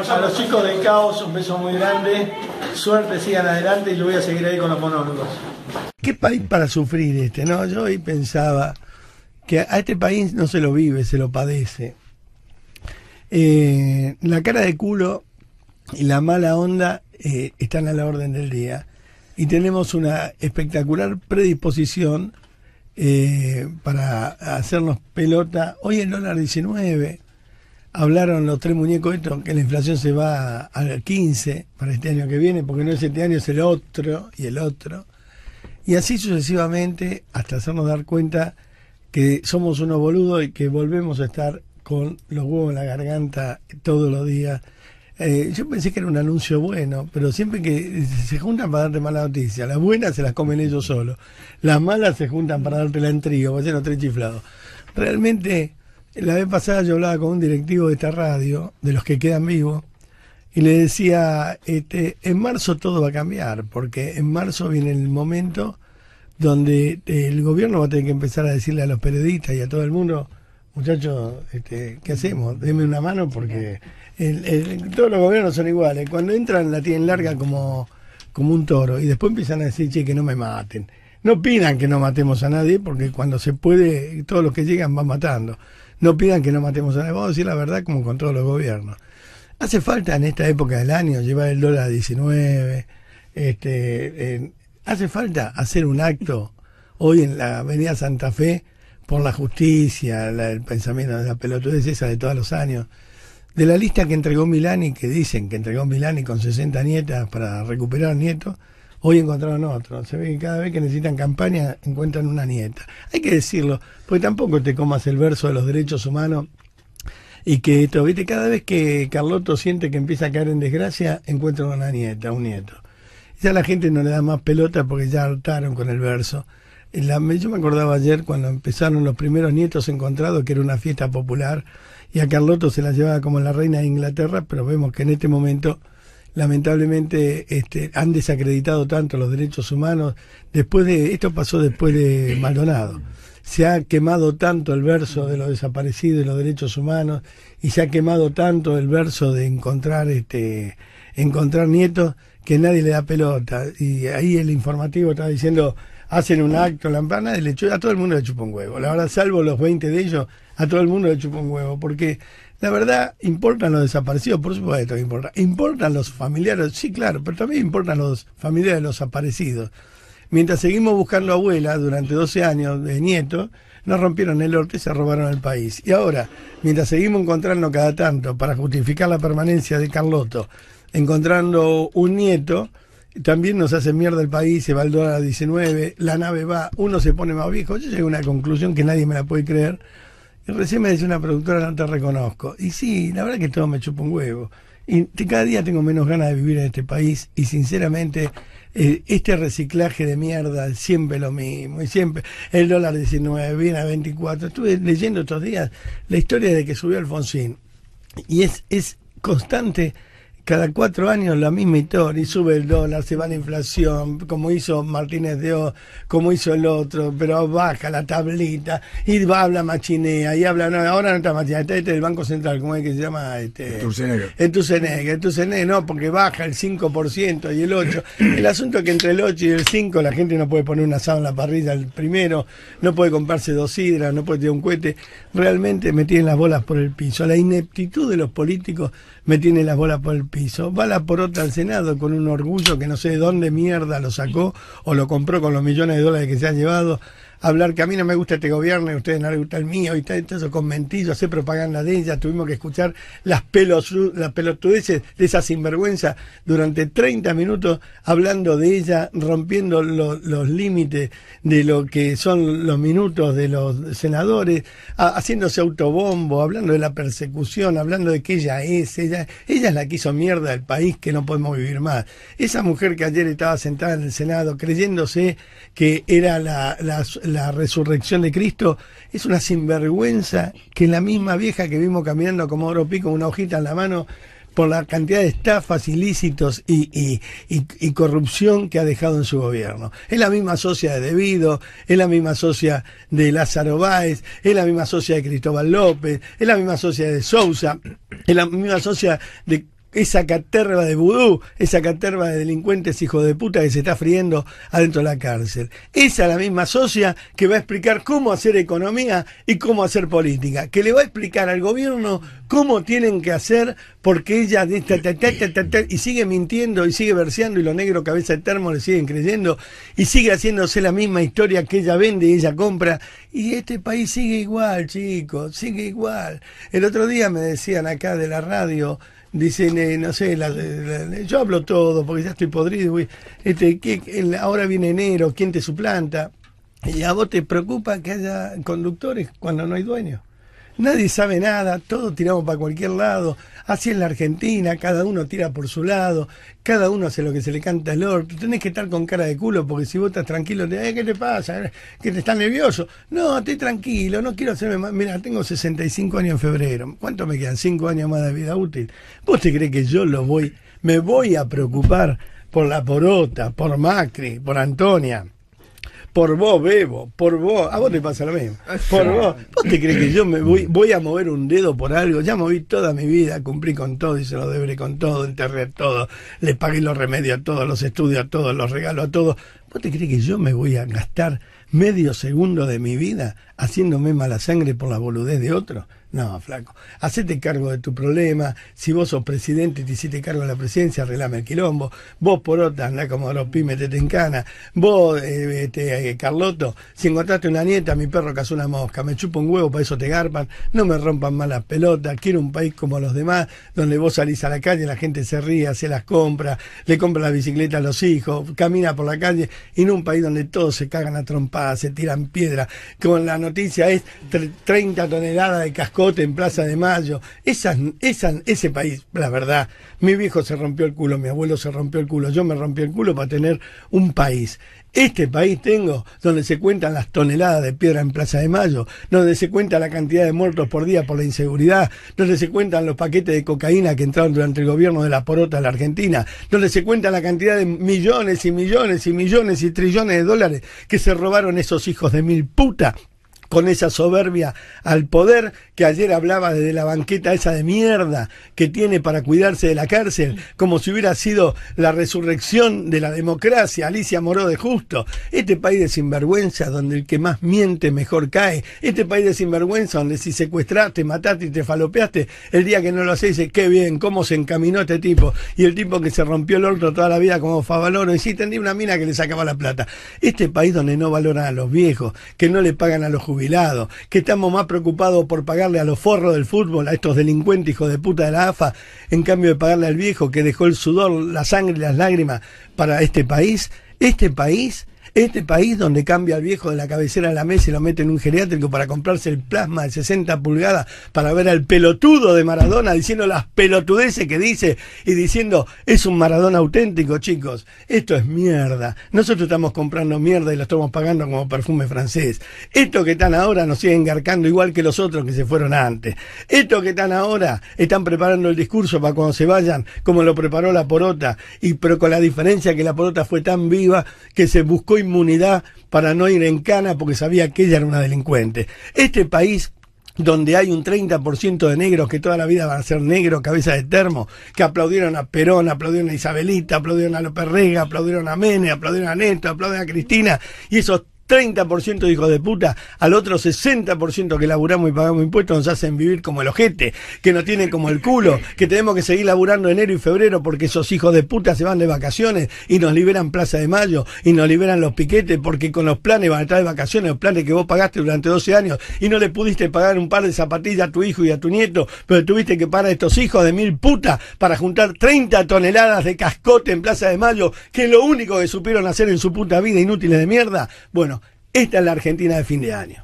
A los chicos del Caos, un beso muy grande. Suerte, sigan adelante y lo voy a seguir ahí con los monólogos. Qué país para sufrir este, ¿no? Yo hoy pensaba que a este país no se lo vive, se lo padece. Eh, la cara de culo y la mala onda eh, están a la orden del día y tenemos una espectacular predisposición eh, para hacernos pelota. Hoy el dólar 19, hablaron los tres muñecos estos que la inflación se va al 15 para este año que viene, porque no es este año, es el otro y el otro. Y así sucesivamente hasta hacernos dar cuenta que somos unos boludos y que volvemos a estar con los huevos en la garganta todos los días. Eh, yo pensé que era un anuncio bueno, pero siempre que se juntan para darte mala noticia, las buenas se las comen ellos solos, las malas se juntan para darte la entrigo, porque para los tres chiflados. Realmente la vez pasada yo hablaba con un directivo de esta radio, de los que quedan vivos, y le decía, este, en marzo todo va a cambiar, porque en marzo viene el momento donde este, el gobierno va a tener que empezar a decirle a los periodistas y a todo el mundo, muchachos, este, ¿qué hacemos? Deme una mano porque todos los gobiernos son iguales. Cuando entran la tienen larga como, como un toro y después empiezan a decir, che, que no me maten. No opinan que no matemos a nadie porque cuando se puede, todos los que llegan van matando no pidan que no matemos a nadie. Vamos a decir la verdad como con todos los gobiernos. Hace falta en esta época del año llevar el dólar a 19. Este, hace falta hacer un acto hoy en la Avenida Santa Fe por la justicia, el pensamiento de la pelotudez esa de todos los años. De la lista que entregó Milani, que dicen que entregó Milani con 60 nietas para recuperar nieto, hoy encontraron otro. Se ve que cada vez que necesitan campaña encuentran una nieta. Hay que decirlo, porque tampoco te comas el verso de los derechos humanos y que esto, viste, cada vez que Carlotto siente que empieza a caer en desgracia, encuentra una nieta, un nieto. Ya la gente no le da más pelota porque ya hartaron con el verso. La, yo me acordaba ayer cuando empezaron los primeros nietos encontrados, que era una fiesta popular, y a Carlotto se la llevaba como la reina de Inglaterra, pero vemos que en este momento lamentablemente este, han desacreditado tanto los derechos humanos. Después de esto pasó después de Maldonado. Se ha quemado tanto el verso de los desaparecidos y los derechos humanos y se ha quemado tanto el verso de encontrar este encontrar nietos que nadie le da pelota. Y ahí el informativo está diciendo hacen un acto, lampana, a todo el mundo le chupa un huevo. La verdad, salvo los 20 de ellos, a todo el mundo le chupa un huevo, porque la verdad, importan los desaparecidos, por supuesto que importa. Importan los familiares, sí, claro, pero también importan los familiares de los desaparecidos. Mientras seguimos buscando abuela durante 12 años de nieto, nos rompieron el orte y se robaron el país. Y ahora, mientras seguimos encontrando cada tanto para justificar la permanencia de Carlotto, encontrando un nieto, también nos hace mierda el país, se va el dólar 19, la nave va, uno se pone más viejo. Yo llegué a una conclusión que nadie me la puede creer, recién me decía una productora, no te reconozco. Y sí, la verdad que todo me chupa un huevo. Y cada día tengo menos ganas de vivir en este país y sinceramente eh, este reciclaje de mierda siempre lo mismo y siempre el dólar 19 viene a 24. Estuve leyendo estos días la historia de que subió Alfonsín y es, es constante cada cuatro años la misma historia, y sube el dólar, se va la inflación, como hizo Martínez de O, como hizo el otro, pero baja la tablita, y va, habla machinea, y habla, no, ahora no está machinea, está este del Banco Central, ¿cómo es que se llama? Este, En Tucenegue, no, porque baja el 5% y el 8%. El asunto es que entre el 8 y el 5 la gente no puede poner un asado en la parrilla el primero, no puede comprarse dos sidras no puede tirar un cohete, realmente me tienen las bolas por el piso. La ineptitud de los políticos me tiene las bolas por el piso. Va la otra al Senado con un orgullo que no sé de dónde mierda lo sacó o lo compró con los millones de dólares que se han llevado hablar que a mí no me gusta este gobierno, a ustedes no les gusta el mío, y tal, entonces con mentillo, hacer propaganda de ella, tuvimos que escuchar las, pelos, las pelotudeces de esa sinvergüenza durante 30 minutos hablando de ella, rompiendo los límites de lo que son los minutos de los senadores, haciéndose autobombo, hablando de la persecución, hablando de que ella es, ella, ella es la que hizo mierda del país, que no podemos vivir más. Esa mujer que ayer estaba sentada en el Senado creyéndose que era la la resurrección de Cristo es una sinvergüenza que la misma vieja que vimos caminando como oro pico, una hojita en la mano, por la cantidad de estafas ilícitos y, corrupción que ha dejado en su gobierno. Es la misma socia de Devido, es la misma socia de Lázaro Báez, es la misma socia de Cristóbal López, es la misma socia de Sousa, es la misma socia de esa caterva de vudú, esa caterva de delincuentes hijos de puta que se está friendo adentro de la cárcel. Esa es la misma socia que va a explicar cómo hacer economía y cómo hacer política, que le va a explicar al gobierno cómo tienen que hacer porque ella y sigue mintiendo y sigue verseando y los negros cabeza de termo le siguen creyendo y sigue haciéndose la misma historia que ella vende y ella compra y este país sigue igual, chicos, sigue igual. El otro día me decían acá de la radio dicen, eh, no sé, yo hablo todo porque ya estoy podrido, Este, que ahora viene enero, ¿quién te suplanta? ¿Y a vos te preocupa que haya conductores cuando no hay dueños? nadie sabe nada, todos tiramos para cualquier lado, así es la Argentina, cada uno tira por su lado, cada uno hace lo que se le canta al orto, tenés que estar con cara de culo porque si vos estás tranquilo, te, eh, ¿qué te pasa? Eh, ¿Que te estás nervioso? No, estoy tranquilo, no quiero hacerme más, mira, tengo 65 años en febrero, ¿cuánto me quedan? 5 años más de vida útil. ¿Vos te crees que yo lo voy, me voy a preocupar por la porota, por Macri, por Antonia? Por vos, Bebo, por vos. A vos te pasa lo mismo. Ah, por vos. ¿Vos te crees que yo me mm. voy, a mover un dedo por algo? Ya moví toda mi vida, cumplí con todo y se lo debré con todo, enterré todo, le pagué los remedios a todos, los estudios a todos, los regalos a todos. ¿Vos te crees que yo me voy a gastar medio segundo de mi vida haciéndome mala sangre por la boludez de otro. No, flaco. Hacete cargo de tu problema. Si vos sos presidente y te hiciste cargo de la presidencia, arreglame el quilombo. Vos, por otra, andá como los metete en cana. Vos, eh, este, eh, Carloto, si encontraste una nieta, mi perro cazó una mosca. Me chupa un huevo, para eso te garpan. No me rompan malas pelotas. Quiero un país como los demás, donde vos salís a la calle, la gente se ríe, se las compra, le compra la bicicleta a los hijos, camina por la calle. Y no un país donde todos se cagan a trompadas, se tiran piedra, con la noticia es 30 toneladas de cascote en Plaza de Mayo. Esas, esa, ese país, la verdad, mi viejo se rompió el culo, mi abuelo se rompió el culo, yo me rompí el culo para tener un país. Este país tengo donde se cuentan las toneladas de piedra en Plaza de Mayo, donde se cuenta la cantidad de muertos por día por la inseguridad, donde se cuentan los paquetes de cocaína que entraron durante el gobierno de la porota a la Argentina, donde se cuenta la cantidad de millones y millones y millones y trillones de dólares que se robaron esos hijos de mil puta con esa soberbia al poder que ayer hablaba desde la banqueta esa de mierda que tiene para cuidarse de la cárcel, como si hubiera sido la resurrección de la democracia, Alicia Moró de Justo. Este país de sinvergüenza donde el que más miente mejor cae. Este país de sinvergüenza donde si secuestraste, mataste y te falopeaste, el día que no lo haces qué bien, cómo se encaminó este tipo. Y el tipo que se rompió el otro toda la vida como Favaloro, y si tenía una mina que le sacaba la plata. Este país donde no valoran a los viejos, que no le pagan a los jubilados jubilado, que estamos más preocupados por pagarle a los forros del fútbol, a estos delincuentes hijos de puta de la AFA, en cambio de pagarle al viejo que dejó el sudor, la sangre y las lágrimas para este país. Este país este país donde cambia al viejo de la cabecera de la mesa y lo mete en un geriátrico para comprarse el plasma de 60 pulgadas para ver al pelotudo de Maradona diciendo las pelotudeces que dice y diciendo es un Maradona auténtico, chicos. Esto es mierda. Nosotros estamos comprando mierda y lo estamos pagando como perfume francés. Esto que están ahora nos siguen engarcando igual que los otros que se fueron antes. Esto que están ahora están preparando el discurso para cuando se vayan, como lo preparó la porota, y pero con la diferencia que la porota fue tan viva que se buscó y inmunidad para no ir en cana porque sabía que ella era una delincuente. Este país donde hay un 30% de negros que toda la vida van a ser negros, cabeza de termo, que aplaudieron a Perón, aplaudieron a Isabelita, aplaudieron a López Rega, aplaudieron a Mene, aplaudieron a Neto, aplaudieron a Cristina, y esos 30% de hijos de puta, al otro 60% que laburamos y pagamos impuestos nos hacen vivir como el ojete, que nos tienen como el culo, que tenemos que seguir laburando enero y febrero porque esos hijos de puta se van de vacaciones y nos liberan Plaza de Mayo y nos liberan los piquetes porque con los planes van a estar de vacaciones, los planes que vos pagaste durante 12 años y no le pudiste pagar un par de zapatillas a tu hijo y a tu nieto, pero tuviste que pagar a estos hijos de mil puta para juntar 30 toneladas de cascote en Plaza de Mayo, que es lo único que supieron hacer en su puta vida, inútiles de mierda. Bueno, esta es la Argentina de fin de año.